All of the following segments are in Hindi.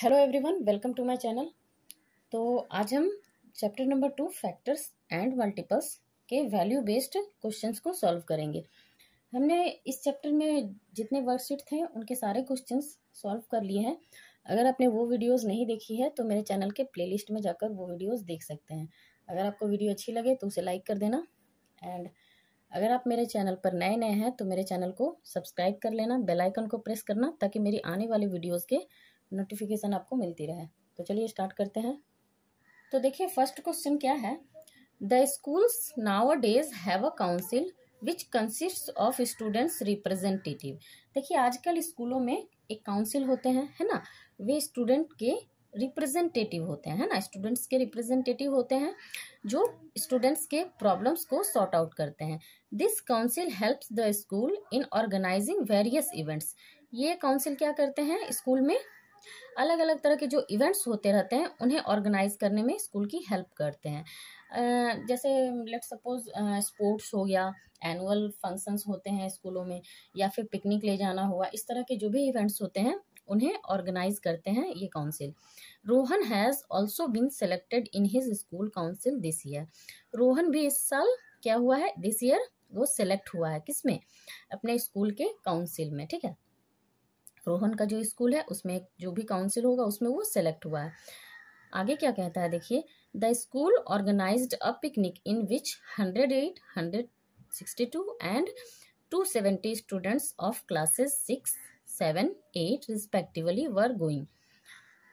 hello everyone welcome to my channel तो आज हम chapter number two factors and multiples के वैल्यू बेस्ड क्वेश्चंस को सॉल्व करेंगे हमने इस चैप्टर में जितने वर्कशीट थे उनके सारे क्वेश्चंस सॉल्व कर लिए हैं अगर आपने वो वीडियोस नहीं देखी है तो मेरे चैनल के प्लेलिस्ट में जाकर वो वीडियोज़ देख सकते हैं अगर आपको वीडियो अच्छी लगे तो उसे लाइक कर देना एंड अगर आप मेरे चैनल पर नए नए हैं तो मेरे चैनल को सब्सक्राइब कर लेना बेलाइकन को प्रेस करना ताकि मेरी आने वाली वीडियोज़ के नोटिफिकेशन आपको मिलती रहे तो चलिए स्टार्ट करते हैं तो देखिए फर्स्ट क्वेश्चन क्या है the schools now days have a council which consist of students representative देखिए आजकल स्कूलों में एक काउंसिल होते हैं है ना वे स्टूडेंट के रिप्रेजेंटेटिव होते हैं है ना स्टूडेंट्स के रिप्रेजेंटेटिव होते हैं जो स्टूडेंट्स के प्रॉब्लम्स को सॉर्ट आउट करते हैं this council helps the school in organizing various events ये काउंसिल क्या करते हैं स्कूल में अलग अलग तरह के जो इवेंट्स होते रहते हैं उन्हें ऑर्गेनाइज करने में स्कूल की हेल्प करते हैं जैसे लेट सपोज स्पोर्ट्स हो गया एनुअल फंक्शंस होते हैं स्कूलों में या फिर पिकनिक ले जाना हुआ इस तरह के जो भी इवेंट्स होते हैं उन्हें ऑर्गेनाइज करते हैं ये council Rohan has also been selected in his school council this year Rohan भी इस साल क्या हुआ है दिस ईयर वो सेलेक्ट हुआ है किसमें अपने स्कूल के काउंसिल में ठीक है रोहन का जो स्कूल है उसमें जो भी काउंसिल होगा उसमें वो सेलेक्ट हुआ है आगे क्या कहता है देखिए the school organize a picnic in which hundred eight hundred sixty two and two seventy students of classes six seven eight respectively were going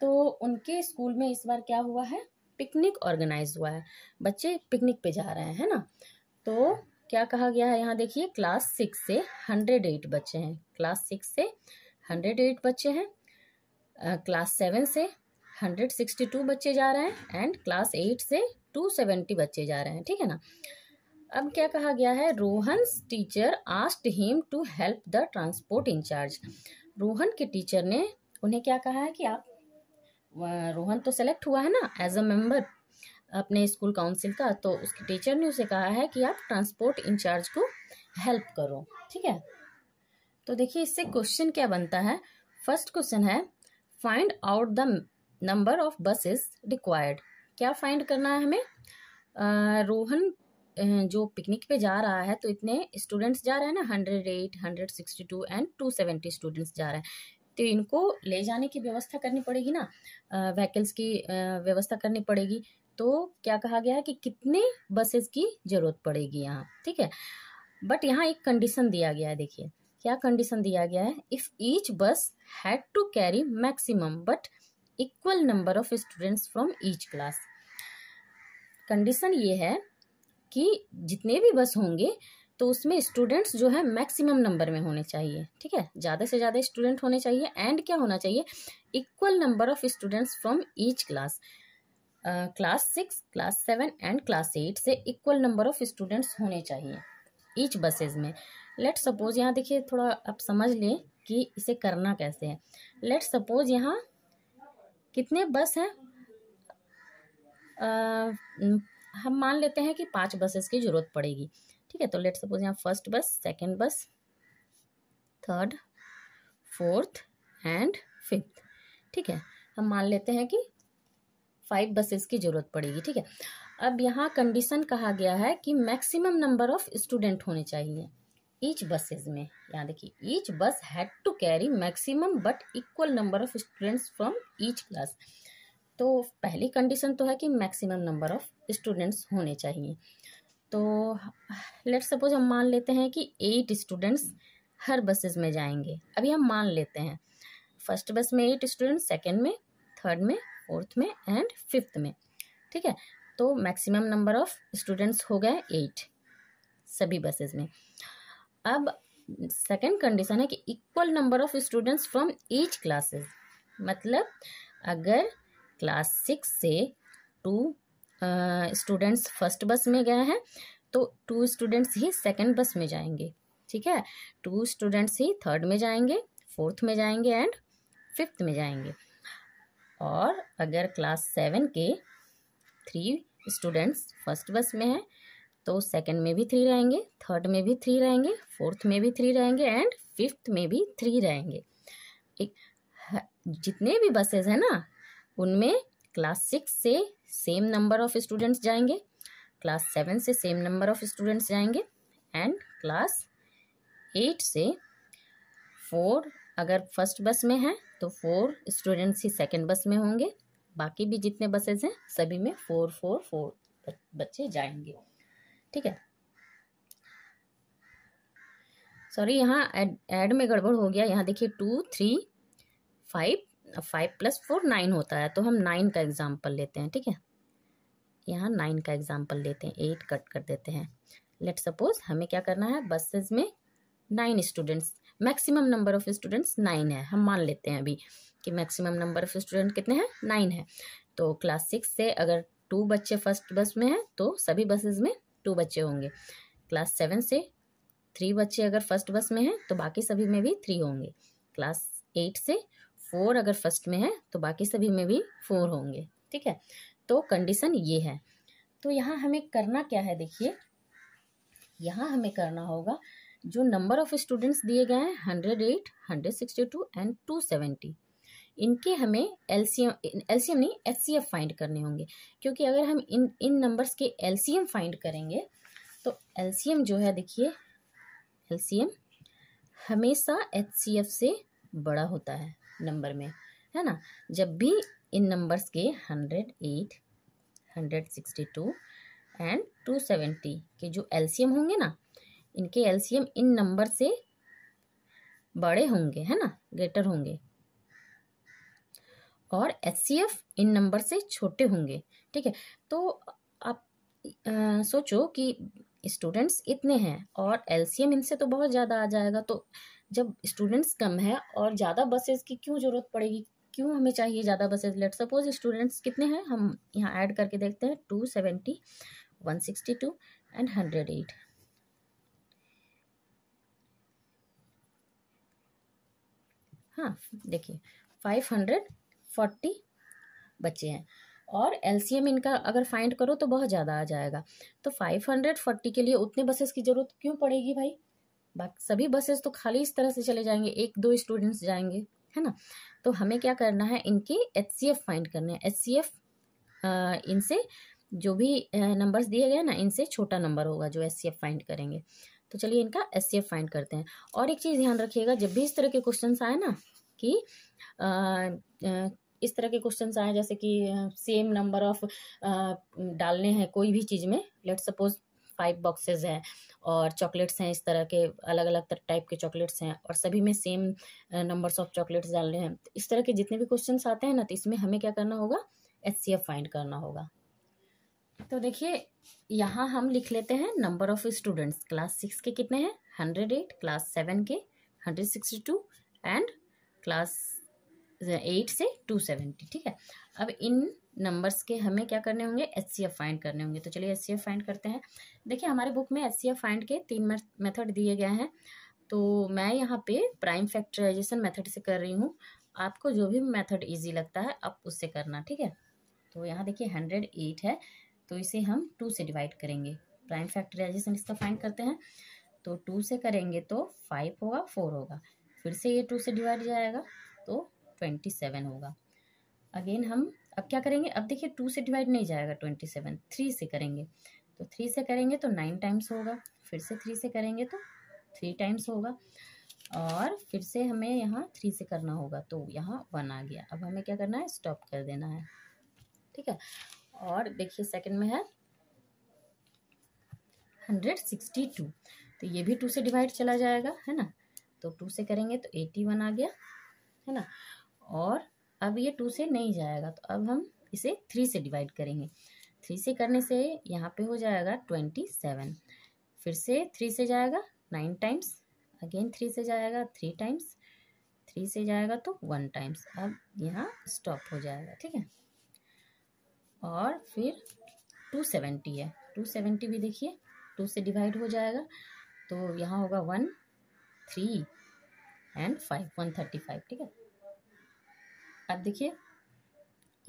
तो उनके स्कूल में इस बार क्या हुआ है पिकनिक ऑर्गेनाइज हुआ है बच्चे पिकनिक पे जा रहे हैं है ना तो क्या कहा गया है यहाँ देखिए क्लास सिक्स से हंड्रेड एट बच्चे हैं क्लास सिक्स से हंड्रेड एट बच्चे हैं क्लास सेवन से हंड्रेड सिक्सटी टू बच्चे जा रहे हैं एंड क्लास एट से टू सेवेंटी बच्चे जा रहे हैं ठीक है ना अब क्या कहा गया है Rohan teacher asked him to help the transport incharge Rohan के टीचर ने उन्हें क्या कहा है कि आप रोहन तो सेलेक्ट हुआ है ना एज अ मेम्बर अपने स्कूल काउंसिल का तो उसके टीचर ने उसे कहा है कि आप ट्रांसपोर्ट इंचार्ज को हेल्प करो ठीक है तो देखिए इससे क्वेश्चन क्या बनता है फर्स्ट क्वेश्चन है find out the number of buses required क्या फाइंड करना है हमें आ, रोहन जो पिकनिक पे जा रहा है तो इतने स्टूडेंट्स जा रहे हैं ना hundred eight hundred sixty two and two seventy students जा रहे हैं तो इनको ले जाने की व्यवस्था करनी पड़ेगी ना व्हीकल्स की व्यवस्था करनी पड़ेगी तो क्या कहा गया है कि कितने बसेस की ज़रूरत पड़ेगी यहाँ ठीक है बट यहाँ एक कंडीशन दिया गया है देखिए क्या कंडीशन दिया गया है if each bus had to carry maximum but equal number of students from each class condition ये है कि जितने भी बस होंगे तो उसमें स्टूडेंट्स जो है मैक्सिमम नंबर में होने चाहिए ठीक है ज़्यादा से ज़्यादा स्टूडेंट होने चाहिए एंड क्या होना चाहिए equal number of students from each class class six class seven and class eight से इक्वल नंबर ऑफ स्टूडेंट्स होने चाहिए ईच बसेज में लेट सपोज यहाँ देखिए थोड़ा आप समझ लें कि इसे करना कैसे है लेट सपोज यहाँ कितने बस हैं हम मान लेते हैं कि पांच बसेस की ज़रूरत पड़ेगी ठीक है तो लेट सपोज यहाँ first bus second bus third fourth and fifth ठीक है हम मान लेते हैं कि फाइव बसेस की ज़रूरत पड़ेगी ठीक है अब यहाँ कंडीशन कहा गया है कि मैक्सिमम नंबर ऑफ़ स्टूडेंट होने चाहिए ईच बसेज में यहाँ देखिए each bus had to carry maximum but equal number of students from each class तो पहली कंडीशन तो है कि मैक्सिमम नंबर ऑफ स्टूडेंट्स होने चाहिए तो लेट सपोज हम मान लेते हैं कि एट स्टूडेंट्स हर बसेस में जाएंगे अभी हम मान लेते हैं फर्स्ट बस में एट स्टूडेंट्स सेकेंड में थर्ड में फोर्थ में एंड फिफ्थ में ठीक है तो मैक्सिमम नंबर ऑफ स्टूडेंट्स हो गए एट सभी बसेस में अब सेकंड कंडीशन है कि equal number of students from each classes मतलब अगर क्लास सिक्स से टू स्टूडेंट्स फर्स्ट बस में गए हैं तो टू स्टूडेंट्स ही सेकंड बस में जाएंगे ठीक है टू स्टूडेंट्स ही थर्ड में जाएंगे फोर्थ में जाएंगे एंड फिफ्थ में जाएंगे और अगर क्लास सेवन के थ्री स्टूडेंट्स फर्स्ट बस में हैं तो सेकंड में भी थ्री रहेंगे थर्ड में भी थ्री रहेंगे फोर्थ में भी थ्री रहेंगे एंड फिफ्थ में भी थ्री रहेंगे एक जितने भी बसेज हैं ना उनमें क्लास सिक्स से सेम नंबर ऑफ स्टूडेंट्स जाएंगे क्लास सेवन से सेम नंबर ऑफ स्टूडेंट्स जाएंगे एंड क्लास एट से फोर अगर फर्स्ट बस में है तो फोर स्टूडेंट्स ही सेकेंड बस में होंगे बाकी भी जितने बसेज हैं सभी में फोर फोर फोर बच्चे जाएंगे ठीक है सॉरी यहाँ एड एड में गड़बड़ हो गया यहाँ देखिए two three five five plus four nine होता है तो हम नाइन का एग्ज़ाम्पल लेते हैं ठीक है यहाँ नाइन का एग्ज़ाम्पल लेते हैं एट कट कर देते हैं लेट सपोज हमें क्या करना है बसेज में nine students maximum number of students nine है हम मान लेते हैं अभी कि मैक्सिमम नंबर ऑफ़ स्टूडेंट कितने हैं नाइन है तो क्लास सिक्स से अगर टू बच्चे फर्स्ट बस में हैं तो सभी बसेज में टू बच्चे होंगे क्लास सेवन से थ्री बच्चे अगर फर्स्ट बस में हैं तो बाकी सभी में भी थ्री होंगे क्लास एट से फोर अगर फर्स्ट में है तो बाकी सभी में भी फोर होंगे ठीक है तो कंडीशन ये है तो यहाँ हमें करना क्या है देखिए यहाँ हमें करना होगा जो नंबर ऑफ स्टूडेंट्स दिए गए हैं hundred eight hundred sixty two and two seventy इनके हमें एलसीएम एलसीएम नहीं एचसीएफ फाइंड करने होंगे क्योंकि अगर हम इन इन नंबर्स के एलसीएम फाइंड करेंगे तो एलसीएम जो है देखिए एलसीएम हमेशा एचसीएफ से बड़ा होता है नंबर में है ना जब भी इन नंबर्स के hundred eight hundred sixty two and two seventy के जो एलसीएम होंगे ना इनके एलसीएम इन नंबर से बड़े होंगे है ना ग्रेटर होंगे और एच इन नंबर से छोटे होंगे ठीक है तो आप आ, सोचो कि स्टूडेंट्स इतने हैं और एल इनसे तो बहुत ज़्यादा आ जाएगा तो जब स्टूडेंट्स कम है और ज़्यादा बसेस की क्यों ज़रूरत पड़ेगी क्यों हमें चाहिए ज़्यादा बसेज लेट सपोज स्टूडेंट्स कितने हैं हम यहाँ ऐड करके देखते हैं two seventy one sixty two and hundred eight हाँ देखिए फाइव हंड्रेड फोर्टी बच्चे हैं और एलसीएम इनका अगर फाइंड करो तो बहुत ज़्यादा आ जाएगा तो फाइव हंड्रेड फोर्टी के लिए उतने बसेस की ज़रूरत क्यों पड़ेगी भाई बाकी सभी बसेस तो खाली इस तरह से चले जाएंगे एक दो स्टूडेंट्स जाएंगे है ना तो हमें क्या करना है इनके एच सी एफ फाइंड करने हैं एच इनसे जो भी नंबर्स दिए गए ना इनसे छोटा नंबर होगा जो एफ़ फाइंड करेंगे तो चलिए इनका एफ़ फाइंड करते हैं और एक चीज़ ध्यान रखिएगा जब भी इस तरह के क्वेश्चन आए ना कि आ, आ, इस तरह के क्वेश्चन आए जैसे कि सेम नंबर ऑफ डालने हैं कोई भी चीज़ में लेट सपोज फाइव बॉक्सेस हैं और चॉकलेट्स हैं इस तरह के अलग अलग टाइप के चॉकलेट्स हैं और सभी में सेम नंबर्स ऑफ चॉकलेट्स डालने हैं इस तरह के जितने भी क्वेश्चन आते हैं ना तो इसमें हमें क्या करना होगा एच सी एफ फाइंड करना होगा तो देखिए यहाँ हम लिख लेते हैं number of students class six के कितने हैं हंड्रेड एट क्लास सेवन के hundred sixty two and class eight से टू सेवेंटी ठीक है अब इन नंबर्स के हमें क्या करने होंगे एच सी एफ फाइंड करने होंगे तो चलिए एच सी एफ फाइंड करते हैं देखिए हमारे बुक में एच सी एफ फाइंड के तीन मेथड दिए गए हैं तो मैं यहाँ पे प्राइम फैक्टराइजेशन मेथड से कर रही हूँ आपको जो भी मेथड ईजी लगता है आप उससे करना ठीक है तो यहाँ देखिए हंड्रेड एट है तो इसे हम टू से डिवाइड करेंगे प्राइम फैक्टराइजेशन इसका फाइंड करते हैं तो टू से करेंगे तो फाइव होगा फोर होगा फिर से ये टू से डिवाइड जाएगा तो ट्वेंटी सेवन होगा अगेन हम अब क्या करेंगे अब देखिए टू से डिवाइड नहीं जाएगा ट्वेंटी सेवन थ्री से करेंगे तो थ्री से करेंगे तो नाइन टाइम्स होगा फिर से थ्री से करेंगे तो थ्री टाइम्स होगा और फिर से हमें यहाँ थ्री से करना होगा तो यहाँ वन आ गया अब हमें क्या करना है स्टॉप कर देना है ठीक है और देखिए सेकंड में है हंड्रेड सिक्सटी टू तो ये भी टू से डिवाइड चला जाएगा है ना तो टू से करेंगे तो एटी वन आ गया है ना और अब ये टू से नहीं जाएगा तो अब हम इसे थ्री से डिवाइड करेंगे थ्री से करने से यहाँ पे हो जाएगा ट्वेंटी सेवन फिर से थ्री से जाएगा नाइन टाइम्स अगेन थ्री से जाएगा थ्री टाइम्स थ्री से जाएगा तो वन टाइम्स अब यहाँ स्टॉप हो जाएगा ठीक है और फिर टू सेवेंटी है टू सेवेंटी भी देखिए टू से डिवाइड हो जाएगा तो यहाँ होगा one three and five one thirty five ठीक है अब देखिए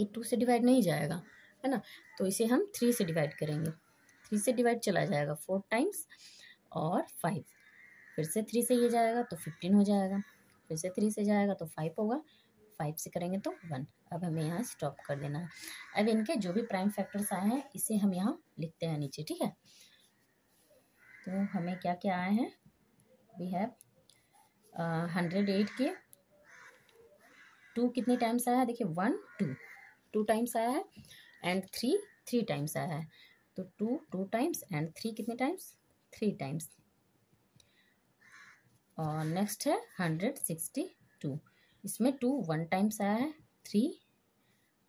ये टू से डिवाइड नहीं जाएगा है ना तो इसे हम थ्री से डिवाइड करेंगे थ्री से डिवाइड चला जाएगा फोर टाइम्स और फाइव फिर से थ्री से ये जाएगा तो फिफ्टीन हो जाएगा फिर से थ्री से जाएगा तो फाइव होगा फाइव से करेंगे तो वन अब हमें यहाँ स्टॉप कर देना है अब इनके जो भी प्राइम फैक्टर्स आए हैं इसे हम यहाँ लिखते हैं नीचे ठीक है तो हमें क्या क्या आए हैं वी हैव हंड्रेड एट के टू कितने टाइम्स आया है देखिए वन टू टू टाइम्स आया है एंड थ्री थ्री टाइम्स आया है तो two two times and three कितने टाइम्स थ्री टाइम्स और नेक्स्ट है हंड्रेड सिक्सटी टू इसमें टू वन टाइम्स आया है three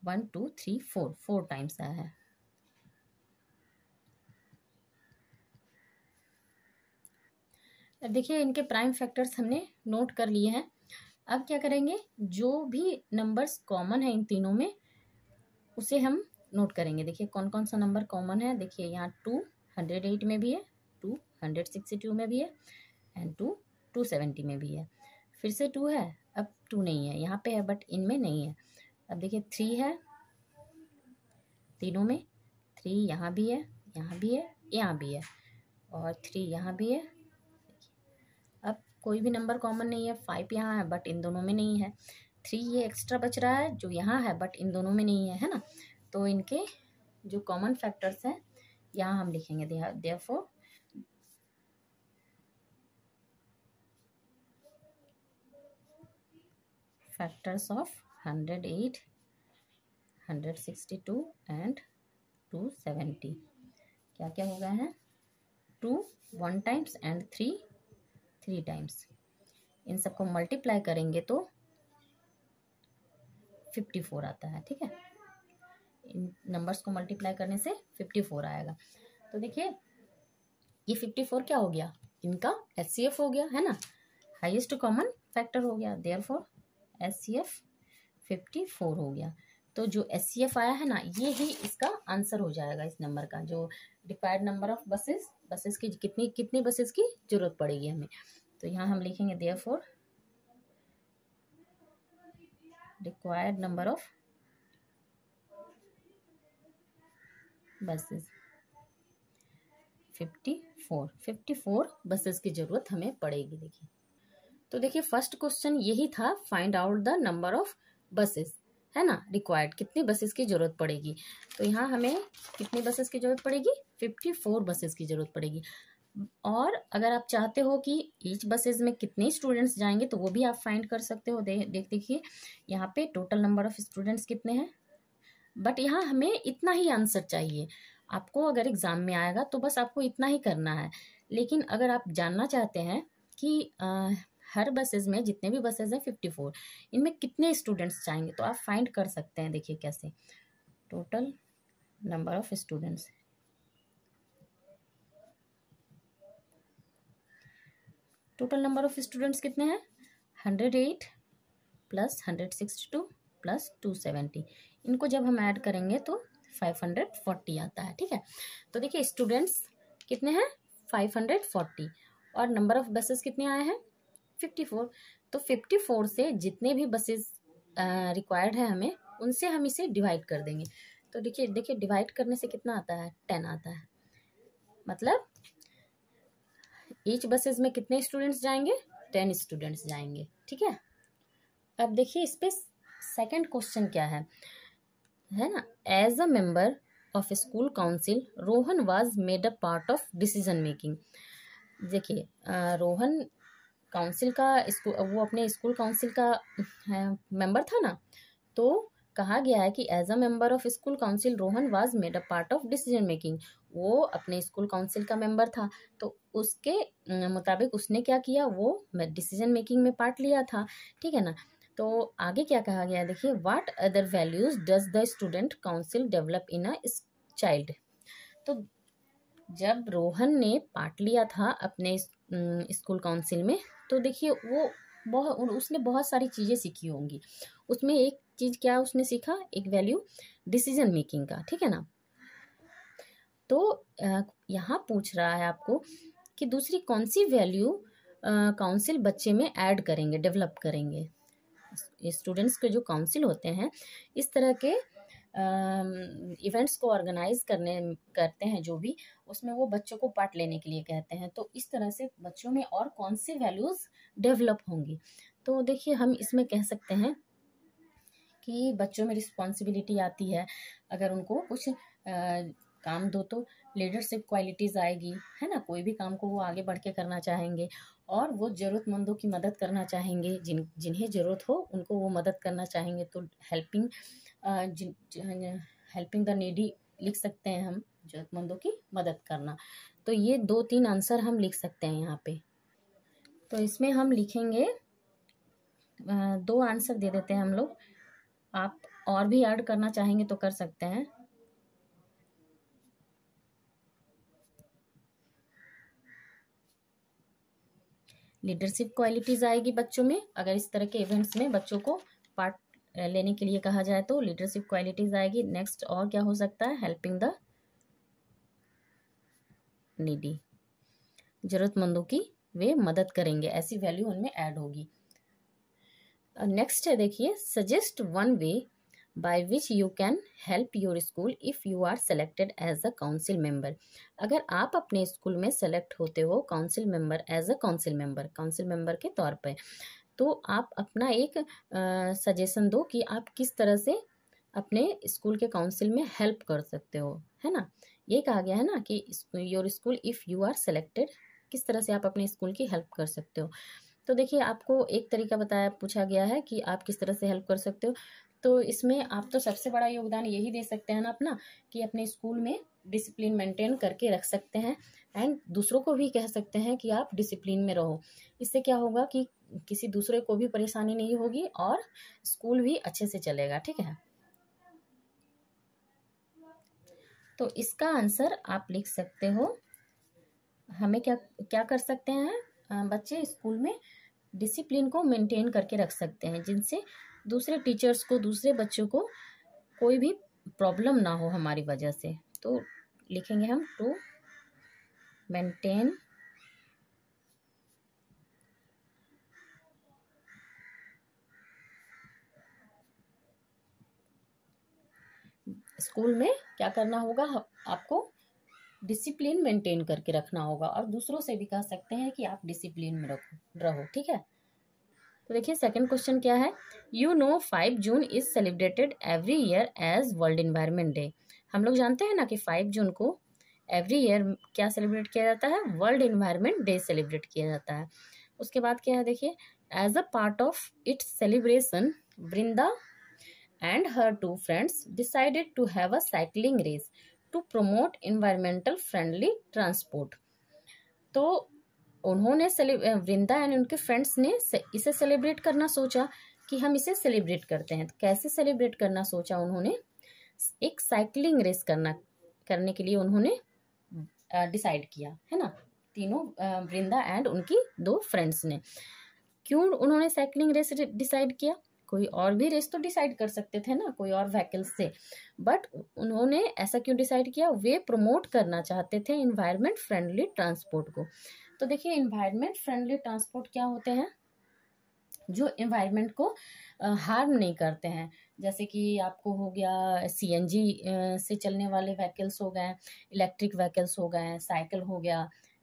one two three four four times आया है देखिए इनके प्राइम फैक्टर्स हमने नोट कर लिए हैं अब क्या करेंगे जो भी नंबर्स कॉमन है इन तीनों में उसे हम नोट करेंगे देखिए कौन कौन सा नंबर कॉमन है देखिए यहाँ टू हंड्रेड एट में भी है टू हंड्रेड सिक्सटी टू में भी है एंड टू टू सेवेंटी में भी है फिर से टू है अब टू नहीं है यहाँ पे है बट इनमें नहीं है अब देखिए थ्री है तीनों में थ्री यहाँ भी है यहाँ भी है यहाँ भी है और थ्री यहाँ भी है कोई भी नंबर कॉमन नहीं है फाइव यहाँ है बट इन दोनों में नहीं है थ्री ये एक्स्ट्रा बच रहा है जो यहाँ है बट इन दोनों में नहीं है है ना तो इनके जो कॉमन फैक्टर्स हैं यहाँ हम लिखेंगे factors of hundred eight hundred sixty two and two seventy क्या क्या हो गए हैं two one times and three three times इन सबको मल्टीप्लाई करेंगे तो फिफ्टी फोर आता है ठीक है इन नंबर्स को मल्टीप्लाई करने से फिफ्टी फोर आएगा तो देखिए ये फिफ्टी फोर क्या हो गया इनका एस सी एफ हो गया है ना हाइएस्ट कॉमन फैक्टर हो गया therefore H C F fifty four हो गया तो जो एस आया है ना ये ही इसका आंसर हो जाएगा इस नंबर का जो required number of buses buses की कितनी कितनी बसेस की जरूरत पड़ेगी हमें तो यहाँ हम लिखेंगे therefore required number of buses fifty four fifty four buses की ज़रूरत हमें पड़ेगी देखिए तो देखिए फर्स्ट क्वेश्चन यही था find out the number of buses है ना रिक्वायर्ड कितनी बसेस की ज़रूरत पड़ेगी तो यहाँ हमें कितनी बसेस की ज़रूरत पड़ेगी फिफ्टी फोर बसेस की ज़रूरत पड़ेगी और अगर आप चाहते हो कि ईच बसेज में कितने स्टूडेंट्स जाएंगे तो वो भी आप फाइंड कर सकते हो देख देखिए यहाँ पे टोटल नंबर ऑफ़ स्टूडेंट्स कितने हैं बट यहाँ हमें इतना ही आंसर चाहिए आपको अगर एग्ज़ाम में आएगा तो बस आपको इतना ही करना है लेकिन अगर आप जानना चाहते हैं कि आ, हर बसेज में जितने भी बसेज हैं फिफ्टी फोर इनमें कितने स्टूडेंट्स जाएंगे तो आप फाइंड कर सकते हैं देखिए कैसे total number of students total number of students कितने हैं hundred eight plus hundred sixty two plus two seventy इनको जब हम ऐड करेंगे तो फाइव हंड्रेड फोर्टी आता है ठीक है तो देखिए स्टूडेंट्स कितने हैं फाइव हंड्रेड फोर्टी और नंबर ऑफ बसेस कितने आए हैं फिफ्टी फोर तो फिफ्टी फोर से जितने भी बसेस रिक्वायर्ड है हमें उनसे हम इसे डिवाइड कर देंगे तो देखिए देखिए डिवाइड करने से कितना आता है टेन आता है मतलब ईच बसेस में कितने स्टूडेंट्स जाएंगे टेन स्टूडेंट्स जाएंगे ठीक है अब देखिए इस पर सेकेंड क्वेश्चन क्या है है ना as a member of school council Rohan was made a part of decision making देखिए रोहन काउंसिल का वो अपने स्कूल काउंसिल का मेंबर था ना तो कहा गया है कि as a member of school council Rohan was made a part of decision making वो अपने स्कूल काउंसिल का मेंबर था तो उसके मुताबिक उसने क्या किया वो डिसीजन मेकिंग में पार्ट लिया था ठीक है ना तो आगे क्या कहा गया देखिए what other values does the student council develop in a child तो जब रोहन ने पार्ट लिया था अपने स्कूल काउंसिल में तो देखिए वो बहुत उसने बहुत सारी चीज़ें सीखी होंगी उसमें एक चीज़ क्या उसने सीखा एक वैल्यू डिसीजन मेकिंग का ठीक है ना तो यहाँ पूछ रहा है आपको कि दूसरी कौन सी वैल्यू काउंसिल बच्चे में ऐड करेंगे डेवलप करेंगे स्टूडेंट्स के जो काउंसिल होते हैं इस तरह के इवेंट्स को ऑर्गेनाइज करने करते हैं जो भी उसमें वो बच्चों को पार्ट लेने के लिए कहते हैं तो इस तरह से बच्चों में और कौन सी वैल्यूज़ डेवलप होंगी तो देखिए हम इसमें कह सकते हैं कि बच्चों में रिस्पॉन्सिबिलिटी आती है अगर उनको कुछ काम दो तो लीडरशिप क्वालिटीज़ आएगी है ना कोई भी काम को वो आगे बढ़ के करना चाहेंगे और वो ज़रूरतमंदों की मदद करना चाहेंगे जिन जिन्हें ज़रूरत हो उनको वो मदद करना चाहेंगे तो हेल्पिंग हेल्पिंग द नीडी लिख सकते हैं हम ज़रूरतमंदों की मदद करना तो ये दो तीन आंसर हम लिख सकते हैं यहाँ पे तो इसमें हम लिखेंगे दो आंसर दे देते हैं हम लोग आप और भी ऐड करना चाहेंगे तो कर सकते हैं लीडरशिप क्वालिटीज़ आएगी बच्चों में अगर इस तरह के इवेंट्स में बच्चों को पार्ट लेने के लिए कहा जाए तो लीडरशिप क्वालिटीज़ आएगी नेक्स्ट और क्या हो सकता है हेल्पिंग द नीडी ज़रूरतमंदों की वे मदद करेंगे ऐसी वैल्यू उनमें ऐड होगी नेक्स्ट है देखिए suggest one way by which you can help your school if you are selected as a council member अगर आप अपने स्कूल में सेलेक्ट होते हो council member as a council member council member के तौर पर तो आप अपना एक सजेशन दो कि आप किस तरह से अपने स्कूल के काउंसिल में हेल्प कर सकते हो है ना ये कहा गया है ना कि your school if you are selected किस तरह से आप अपने स्कूल की हेल्प कर सकते हो तो देखिए आपको एक तरीका बताया पूछा गया है कि आप किस तरह से हेल्प कर सकते हो तो इसमें आप तो सबसे बड़ा योगदान यही दे सकते हैं ना अपना कि अपने स्कूल में डिसिप्लिन मेंटेन करके रख सकते हैं एंड दूसरों को भी कह सकते हैं कि आप डिसिप्लिन में रहो इससे क्या होगा कि किसी दूसरे को भी परेशानी नहीं होगी और स्कूल भी अच्छे से चलेगा ठीक है तो इसका आंसर आप लिख सकते हो हमें क्या क्या कर सकते हैं बच्चे स्कूल में डिसिप्लिन को मेंटेन करके रख सकते हैं जिनसे दूसरे टीचर्स को दूसरे बच्चों को कोई भी प्रॉब्लम ना हो हमारी वजह से तो लिखेंगे हम टू मेंटेन स्कूल में क्या करना होगा आपको डिसिप्लिन मेंटेन करके रखना होगा और दूसरों से भी कह सकते हैं कि आप डिसिप्लिन में रखो रहो ठीक है तो देखिए सेकंड क्वेश्चन क्या है you know five June is celebrated every year as world environment day हम लोग जानते हैं ना कि फाइव जून को एवरी ईयर क्या सेलिब्रेट किया जाता है वर्ल्ड इन्वायरमेंट डे सेलिब्रेट किया जाता है उसके बाद क्या है देखिए as a part of its celebration Vrinda and her two friends decided to have a cycling race to promote environmental friendly transport तो उन्होंने वृंदा एंड उनके फ्रेंड्स ने इसे सेलिब्रेट करना सोचा कि हम इसे सेलिब्रेट करते हैं तो कैसे सेलिब्रेट करना सोचा उन्होंने एक साइकिलिंग रेस करना करने के लिए उन्होंने डिसाइड किया है ना तीनों वृंदा एंड उनकी दो फ्रेंड्स ने क्यों उन्होंने साइकिलिंग रेस डिसाइड किया कोई और भी रेस तो डिसाइड कर सकते थे ना कोई और व्हीकल्स से बट उन्होंने ऐसा क्यों डिसाइड किया वे प्रमोट करना चाहते थे इन्वायरमेंट फ्रेंडली ट्रांसपोर्ट को तो देखिए इन्वायरमेंट फ्रेंडली ट्रांसपोर्ट क्या होते हैं जो इन्वायरमेंट को हार्म नहीं करते हैं जैसे कि आपको हो गया सीएनजी से चलने वाले व्हीकल्स हो गए इलेक्ट्रिक व्हीकल्स हो गए साइकिल हो गया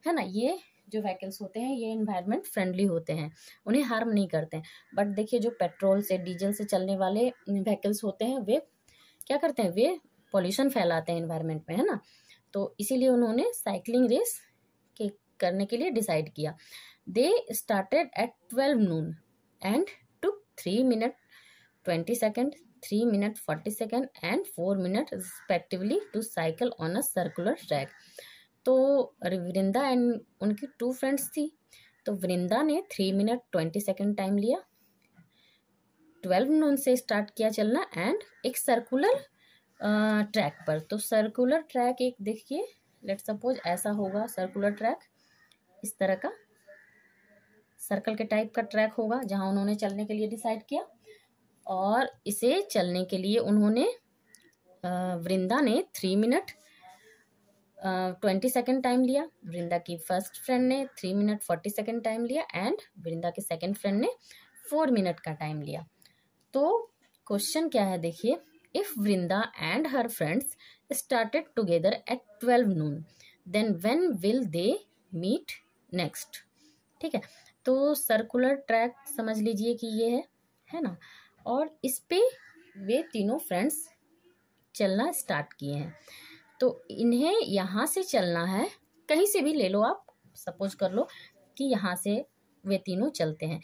है ना ये जो व्हीकल्स होते हैं ये इन्वायरमेंट फ्रेंडली होते हैं उन्हें हार्म नहीं करते हैं बट देखिए जो पेट्रोल से डीजल से चलने वाले व्हीकल्स होते हैं वे क्या करते हैं वे पॉल्यूशन फैलाते हैं इन्वायरमेंट में है ना तो इसीलिए उन्होंने साइकिलिंग रेस करने के लिए डिसाइड किया they started at twelve noon and took three minute twenty second three minute forty second and four minute respectively to cycle on a circular track तो वृंदा एंड उनकी टू फ्रेंड्स थी तो वृंदा ने three minute twenty second time लिया ट्वेल्व नून से स्टार्ट किया चलना एंड एक सर्कुलर ट्रैक पर तो सर्कुलर ट्रैक एक देखिए लेट सपोज ऐसा होगा सर्कुलर ट्रैक इस तरह का सर्कल के टाइप का ट्रैक होगा जहाँ उन्होंने चलने के लिए डिसाइड किया और इसे चलने के लिए उन्होंने वृंदा ने three minute twenty second time लिया वृंदा की फर्स्ट फ्रेंड ने three minute forty second time लिया एंड वृंदा के सेकेंड फ्रेंड ने फोर मिनट का टाइम लिया तो क्वेश्चन क्या है देखिए if Vrinda and her friends started together at twelve noon then when will they meet next ठीक है तो सर्कुलर ट्रैक समझ लीजिए कि ये है है ना और इस पे वे तीनों फ्रेंड्स चलना स्टार्ट किए हैं तो इन्हें यहाँ से चलना है कहीं से भी ले लो आप सपोज कर लो कि यहाँ से वे तीनों चलते हैं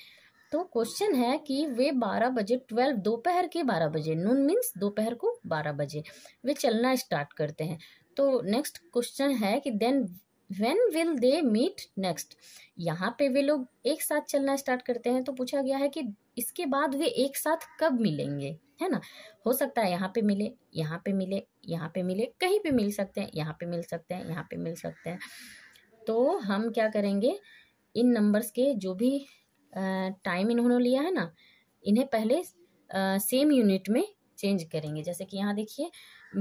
तो क्वेश्चन है कि वे बारह बजे ट्वेल्व दोपहर के बारह बजे नून मीन्स दोपहर को बारह बजे वे चलना स्टार्ट करते हैं तो नेक्स्ट क्वेश्चन है कि then when will they meet next यहाँ पे वे लोग एक साथ चलना स्टार्ट करते हैं तो पूछा गया है कि इसके बाद वे एक साथ कब मिलेंगे है ना हो सकता है यहाँ पे मिले यहाँ पे मिले यहाँ पे मिले कहीं पे मिल सकते हैं यहाँ पे मिल सकते हैं यहाँ पे मिल सकते हैं तो हम क्या करेंगे इन नंबर्स के जो भी टाइम इन्होंने लिया है ना इन्हें पहले सेम यूनिट में चेंज करेंगे जैसे कि यहाँ देखिए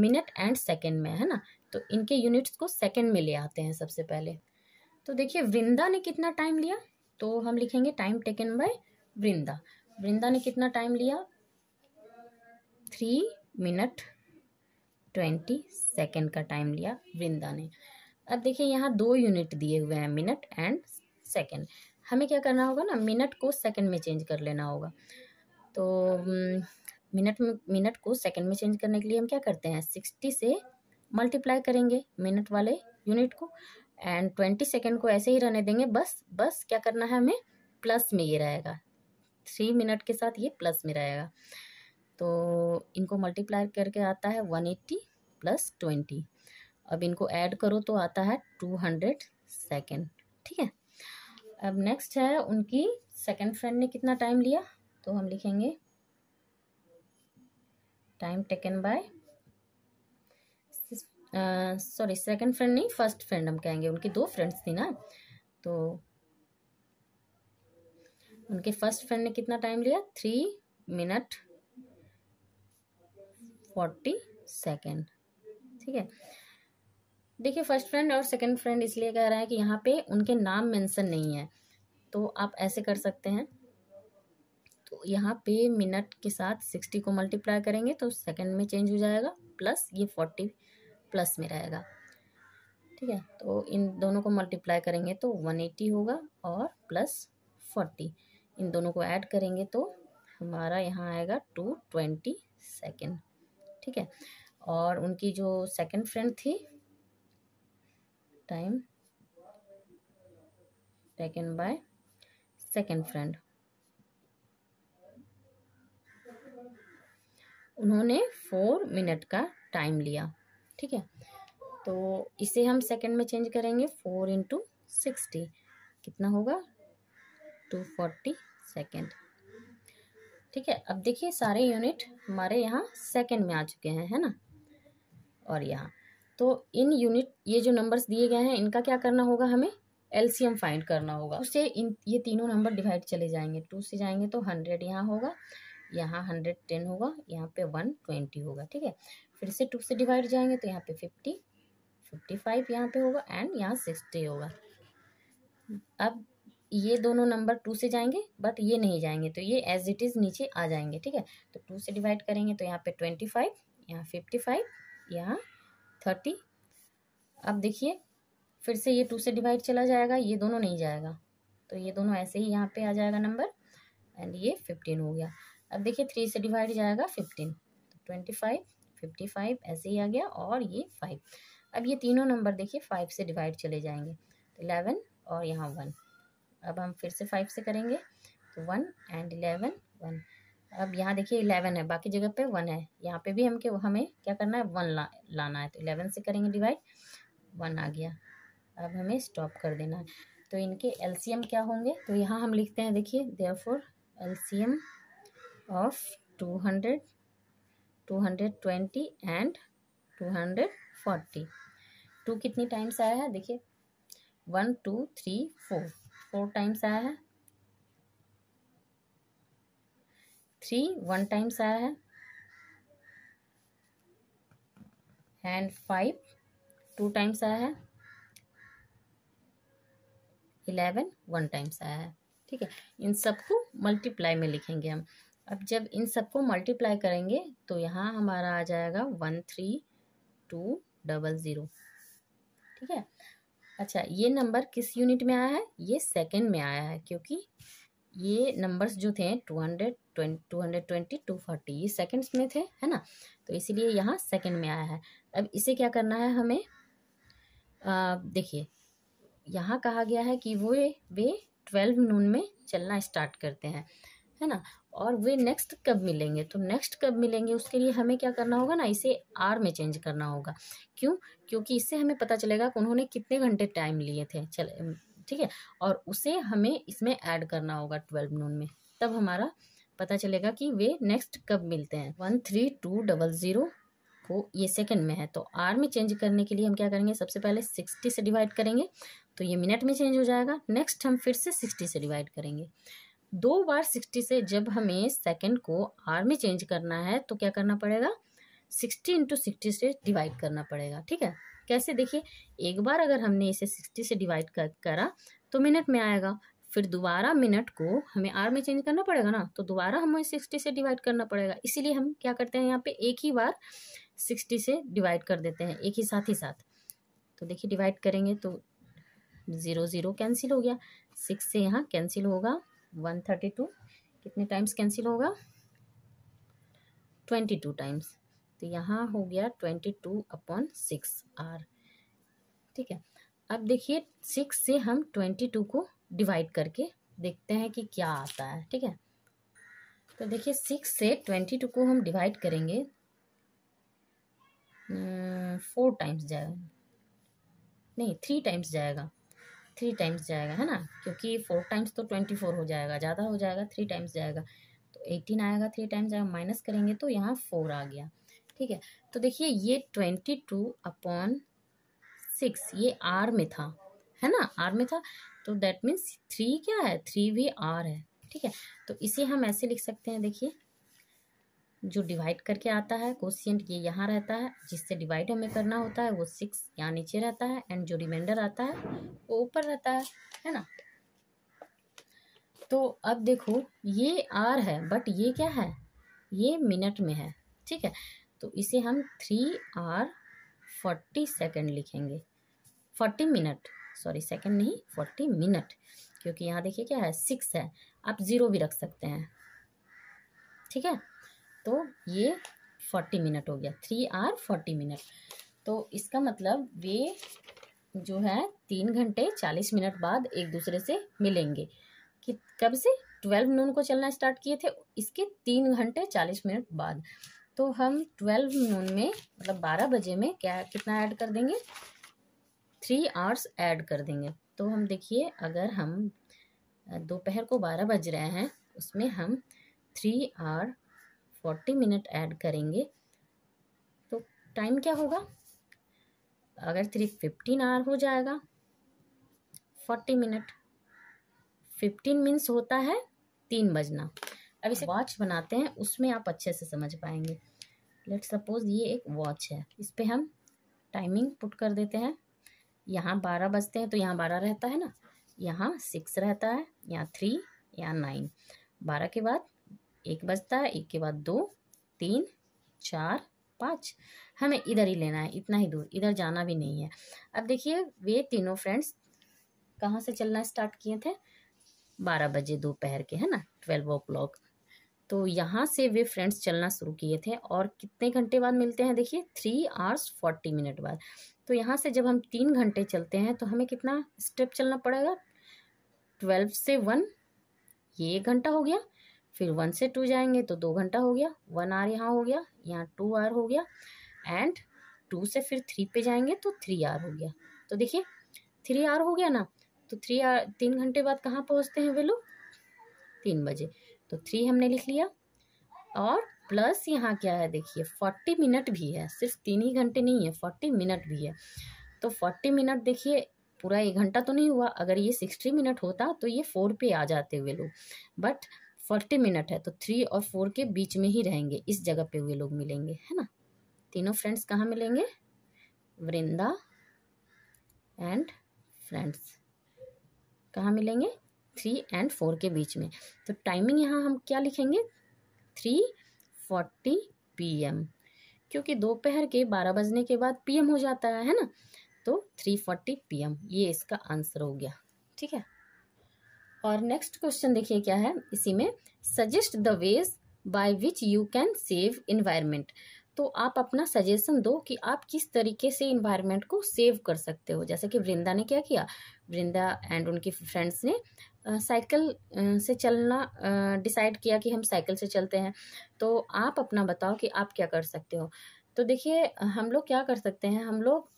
मिनट एंड सेकेंड में है ना तो इनके यूनिट्स को सेकेंड में ले आते हैं सबसे पहले तो देखिए वृंदा ने कितना टाइम लिया तो हम लिखेंगे time taken by Vrinda Vrinda ने कितना टाइम लिया थ्री मिनट ट्वेंटी सेकेंड का टाइम लिया वृंदा ने अब देखिए यहाँ दो यूनिट दिए हुए हैं मिनट एंड सेकेंड हमें क्या करना होगा ना मिनट को सेकेंड में चेंज कर लेना होगा तो मिनट हम्म, में मिनट को सेकेंड में चेंज करने के लिए हम क्या करते हैं सिक्सटी से मल्टीप्लाई करेंगे मिनट वाले यूनिट को एंड ट्वेंटी सेकेंड को ऐसे ही रहने देंगे बस बस क्या करना है हमें प्लस में ये रहेगा थ्री मिनट के साथ ये प्लस में रहेगा तो इनको मल्टीप्लाई करके आता है वन एट्टी प्लस ट्वेंटी अब इनको ऐड करो तो आता है टू हंड्रेड सेकेंड ठीक है अब नेक्स्ट है उनकी सेकेंड फ्रेंड ने कितना टाइम लिया तो हम लिखेंगे time taken by sorry second friend नहीं फर्स्ट फ्रेंड हम कहेंगे उनकी दो फ्रेंड्स थी ना तो उनके फर्स्ट फ्रेंड ने कितना टाइम लिया थ्री मिनट फोर्टी सेकेंड ठीक है देखिए फर्स्ट फ्रेंड और सेकंड फ्रेंड इसलिए कह रहा है कि यहाँ पे उनके नाम मेंशन नहीं है तो आप ऐसे कर सकते हैं तो यहाँ पे मिनट के साथ सिक्सटी को मल्टीप्लाई करेंगे तो सेकंड में चेंज हो जाएगा प्लस ये फोर्टी प्लस में रहेगा ठीक है तो इन दोनों को मल्टीप्लाई करेंगे तो वन एटी होगा और प्लस फोर्टी इन दोनों को ऐड करेंगे तो हमारा यहाँ आएगा टू ट्वेंटी सेकेंड ठीक है और उनकी जो सेकेंड फ्रेंड थी time taken by second friend उन्होंने फोर मिनट का टाइम लिया ठीक है तो इसे हम सेकंड में चेंज करेंगे फोर इंटू सिक्सटी कितना होगा टू फोर्टी सेकेंड ठीक है अब देखिए सारे यूनिट हमारे यहाँ सेकंड में आ चुके हैं है ना और यहाँ तो इन यूनिट ये जो नंबर्स दिए गए हैं इनका क्या करना होगा हमें एलसीएम फाइंड करना होगा उससे इन ये तीनों नंबर डिवाइड चले जाएंगे टू से जाएंगे तो हंड्रेड यहाँ होगा यहाँ हंड्रेड टेन होगा यहाँ पे वन ट्वेंटी होगा ठीक है फिर से टू से डिवाइड जाएंगे तो यहाँ पे फिफ्टी फिफ्टी फाइव यहाँ पे होगा एंड यहाँ सिक्सटी होगा अब ये दोनों नंबर टू से जाएंगे बट ये नहीं जाएंगे तो ये एज इट इज़ नीचे आ जाएंगे ठीक है तो टू से डिवाइड करेंगे तो यहाँ पे ट्वेंटी फाइव यहाँ फिफ्टी फाइव यहाँ थर्टी अब देखिए फिर से ये टू से डिवाइड चला जाएगा ये दोनों नहीं जाएगा तो ये दोनों ऐसे ही यहाँ पे आ जाएगा नंबर एंड ये फिफ्टीन हो गया अब देखिए थ्री से डिवाइड जाएगा fifteen twenty five fifty five ऐसे ही आ गया और ये फाइव अब ये तीनों नंबर देखिए फाइव से डिवाइड चले जाएंगे तो इलेवन और यहाँ वन अब हम फिर से फाइव से करेंगे तो वन एंड इलेवन वन अब यहाँ देखिए इलेवन है बाकी जगह पे वन है यहाँ पे भी हम के हमें क्या करना है वन ला, लाना है तो इलेवन से करेंगे डिवाइड वन आ गया अब हमें स्टॉप कर देना है तो इनके एलसीएम क्या होंगे तो यहाँ हम लिखते हैं देखिए therefore L of 200 220 and 240 two कितनी टाइम्स आया है देखिए one two three four four times आया है थ्री वन टाइम्स आया है एंड फाइव टू टाइम्स आया है इलेवन वन टाइम्स आया है ठीक है इन सबको मल्टीप्लाई में लिखेंगे हम अब जब इन सबको मल्टीप्लाई करेंगे तो यहाँ हमारा आ जाएगा one three two double zero ठीक है अच्छा ये नंबर किस यूनिट में आया है ये सेकंड में आया है क्योंकि ये नंबर्स जो थे two hundred twenty two hundred twenty two forty ये सेकेंड्स में थे है ना तो इसीलिए यहाँ सेकेंड में आया है अब इसे क्या करना है हमें देखिए यहाँ कहा गया है कि वो वे ट्वेल्व नून में चलना स्टार्ट करते हैं है ना और वे नेक्स्ट कब मिलेंगे तो नेक्स्ट कब मिलेंगे उसके लिए हमें क्या करना होगा ना इसे आर में चेंज करना होगा क्यों क्योंकि इससे हमें पता चलेगा कि उन्होंने कितने घंटे टाइम लिए थे चले ठीक है और उसे हमें इसमें ऐड करना होगा ट्वेल्व नून में तब हमारा पता चलेगा कि वे नेक्स्ट कब मिलते हैं one three two double zero को ये सेकंड में है तो आर में चेंज करने के लिए हम क्या करेंगे सबसे पहले सिक्सटी से डिवाइड करेंगे तो ये मिनट में चेंज हो जाएगा नेक्स्ट हम फिर से सिक्सटी से डिवाइड करेंगे दो बार सिक्सटी से जब हमें सेकेंड को आर में चेंज करना है तो क्या करना पड़ेगा सिक्सटी इंटू सिक्सटी से डिवाइड करना पड़ेगा ठीक है कैसे देखिए एक बार अगर हमने इसे सिक्सटी से डिवाइड कर करा तो मिनट में आएगा फिर दोबारा मिनट को हमें आर में चेंज करना पड़ेगा ना तो दोबारा हमें सिक्सटी से डिवाइड करना पड़ेगा इसीलिए हम क्या करते हैं यहाँ पे एक ही बार सिक्सटी से डिवाइड कर देते हैं एक ही साथ ही साथ तो देखिए डिवाइड करेंगे तो ज़ीरो ज़ीरो कैंसिल हो गया सिक्स से यहाँ कैंसिल होगा वन थर्टी टू कितने टाइम्स कैंसिल होगा ट्वेंटी टू टाइम्स तो यहाँ हो गया twenty two upon six hour ठीक है अब देखिए सिक्स से हम ट्वेंटी टू को डिवाइड करके देखते हैं कि क्या आता है ठीक है तो देखिए सिक्स से ट्वेंटी टू को हम डिवाइड करेंगे फोर टाइम्स जाएगा नहीं थ्री टाइम्स जाएगा थ्री टाइम्स जाएगा है ना क्योंकि फोर टाइम्स तो ट्वेंटी फोर हो जाएगा ज़्यादा हो जाएगा थ्री टाइम्स जाएगा तो एटीन आएगा थ्री टाइम्स जाएगा माइनस करेंगे तो यहाँ फोर आ गया ठीक है तो देखिए ये ट्वेंटी टू अपॉन सिक्स ये आर में था है ना आर में था तो दैट मीन्स थ्री क्या है थ्री भी आर है ठीक है तो इसे हम ऐसे लिख सकते हैं देखिए जो डिवाइड करके आता है क्वेश्चन ये यहाँ रहता है जिससे डिवाइड हमें करना होता है वो सिक्स यहाँ नीचे रहता है एंड जो रिमाइंडर आता है वो ऊपर रहता है है ना तो अब देखो ये आर है बट ये क्या है ये मिनट में है ठीक है तो इसे हम थ्री आर फोर्टी सेकेंड लिखेंगे फोर्टी मिनट सॉरी सेकेंड नहीं फोर्टी मिनट क्योंकि यहाँ देखिए क्या है सिक्स है आप ज़ीरो भी रख सकते हैं ठीक है तो ये फोर्टी मिनट हो गया थ्री आर फोर्टी मिनट तो इसका मतलब वे जो है तीन घंटे चालीस मिनट बाद एक दूसरे से मिलेंगे कि कब से ट्वेल्व नून को चलना स्टार्ट किए थे इसके तीन घंटे चालीस मिनट बाद तो हम ट्वेल्व नून में मतलब बारह बजे में क्या कितना ऐड कर देंगे थ्री आवर्स ऐड कर देंगे तो हम देखिए अगर हम दोपहर को बारह बज रहे हैं उसमें हम three hour forty minute add करेंगे तो टाइम क्या होगा अगर थ्री फिफ्टीन आवर हो जाएगा फोर्टी मिनट फिफ्टीन मिनट्स होता है तीन बजना अब इसे वॉच बनाते हैं उसमें आप अच्छे से समझ पाएंगे लेट सपोज ये एक वॉच है इस पर हम टाइमिंग पुट कर देते हैं यहाँ बारह बजते हैं तो यहाँ बारह रहता है ना यहाँ सिक्स रहता है यहाँ थ्री या नाइन बारह के बाद एक बजता है एक के बाद दो तीन चार पाँच हमें इधर ही लेना है इतना ही दूर इधर जाना भी नहीं है अब देखिए वे तीनों फ्रेंड्स कहाँ से चलना स्टार्ट किए थे बारह बजे दोपहर के है ना ट्वेल्व ओ क्लॉक तो यहाँ से वे फ्रेंड्स चलना शुरू किए थे और कितने घंटे बाद मिलते हैं देखिए थ्री आवर्स फोर्टी मिनट बाद तो यहाँ से जब हम तीन घंटे चलते हैं तो हमें कितना स्टेप चलना पड़ेगा ट्वेल्व से वन ये एक घंटा हो गया फिर वन से टू जाएंगे तो दो घंटा हो गया वन आर यहाँ हो गया यहाँ टू आर हो गया एंड टू से फिर थ्री पे जाएंगे तो थ्री आर हो गया तो देखिए थ्री आर हो गया ना तो थ्री आर तीन घंटे बाद कहाँ पहुँचते हैं वे लोग तीन बजे तो थ्री हमने लिख लिया और प्लस यहाँ क्या है देखिए फोर्टी मिनट भी है सिर्फ तीन ही घंटे नहीं है फोर्टी मिनट भी है तो फोर्टी मिनट देखिए पूरा एक घंटा तो नहीं हुआ अगर ये सिक्सटी मिनट होता तो ये फोर पे आ जाते हुए लोग बट फोर्टी मिनट है तो थ्री और फोर के बीच में ही रहेंगे इस जगह पे हुए लोग मिलेंगे है ना तीनों फ्रेंड्स कहाँ मिलेंगे वृंदा एंड फ्रेंड्स कहाँ मिलेंगे थ्री एंड फोर के बीच में तो टाइमिंग यहाँ हम क्या लिखेंगे थ्री फोर्टी पी एम क्योंकि दोपहर के बारह बजने के बाद पी एम हो जाता है है ना तो थ्री फोर्टी पी एम ये इसका आंसर हो गया ठीक है और नेक्स्ट क्वेश्चन देखिए क्या है इसी में suggest the ways by which you can save environment तो आप अपना सजेशन दो कि आप किस तरीके से इन्वायरमेंट को सेव कर सकते हो जैसे कि वृंदा ने क्या किया वृंदा एंड उनकी फ्रेंड्स ने साइकिल से चलना डिसाइड किया कि हम साइकिल से चलते हैं तो आप अपना बताओ कि आप क्या कर सकते हो तो देखिए हम लोग क्या कर सकते हैं हम लोग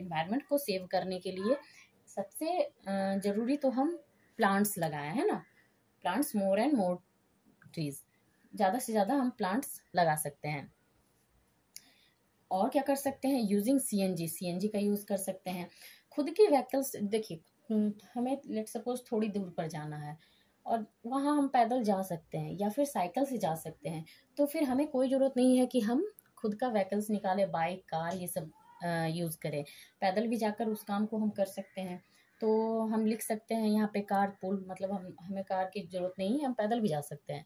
इन्वायरमेंट को सेव करने के लिए सबसे ज़रूरी तो हम प्लांट्स लगाए हैं ना plants more and more trees ज़्यादा से ज़्यादा हम प्लांट्स लगा सकते हैं और क्या कर सकते हैं using C N G C N G का यूज़ कर सकते हैं खुद की व्हीकल्स देखिए हमें लेट सपोज थोड़ी दूर पर जाना है और वहाँ हम पैदल जा सकते हैं या फिर साइकिल से जा सकते हैं तो फिर हमें कोई ज़रूरत नहीं है कि हम खुद का व्हीकल्स निकालें बाइक कार ये सब यूज़ करें पैदल भी जाकर उस काम को हम कर सकते हैं तो हम लिख सकते हैं यहाँ पे कार पुल मतलब हम हमें कार की ज़रूरत नहीं है हम पैदल भी जा सकते हैं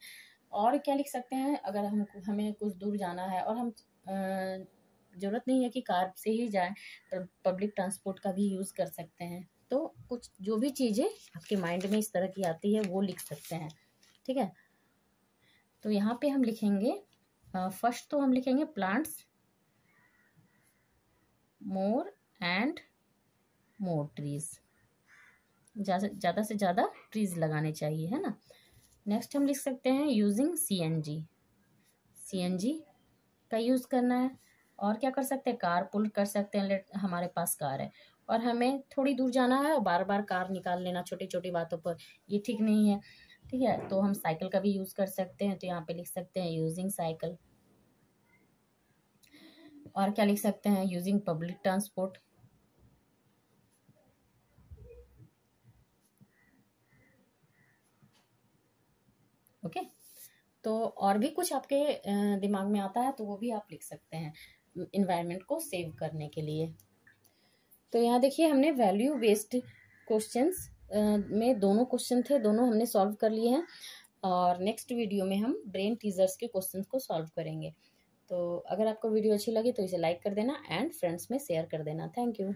और क्या लिख सकते हैं अगर हम हमें कुछ दूर जाना है और हम ज़रूरत नहीं है कि कार से ही जाए पब्लिक ट्रांसपोर्ट का भी यूज़ कर सकते हैं तो कुछ जो भी चीज़ें आपके माइंड में इस तरह की आती है वो लिख सकते हैं ठीक है तो यहाँ पे हम लिखेंगे फर्स्ट तो हम लिखेंगे plants more and more trees ज़्यादा से ज़्यादा ट्रीज लगाने चाहिए है ना नेक्स्ट हम लिख सकते हैं using C N G C N G का यूज़ करना है और क्या कर सकते हैं कार पुल कर सकते हैं हमारे पास कार है और हमें थोड़ी दूर जाना है और बार बार कार निकाल लेना छोटी छोटी बातों पर ये ठीक नहीं है ठीक है तो हम साइकिल का भी यूज़ कर सकते हैं तो यहाँ पे लिख सकते हैं यूजिंग साइकिल और क्या लिख सकते हैं यूजिंग पब्लिक ट्रांसपोर्ट ओके तो और भी कुछ आपके दिमाग में आता है तो वो भी आप लिख सकते हैं इन्वायरमेंट को सेव करने के लिए तो यहाँ देखिए हमने वैल्यू बेस्ड क्वेश्चंस में दोनों क्वेश्चन थे दोनों हमने सॉल्व कर लिए हैं और नेक्स्ट वीडियो में हम ब्रेन टीजर्स के क्वेश्चंस को सॉल्व करेंगे तो अगर आपको वीडियो अच्छी लगी तो इसे लाइक कर देना एंड फ्रेंड्स में शेयर कर देना थैंक यू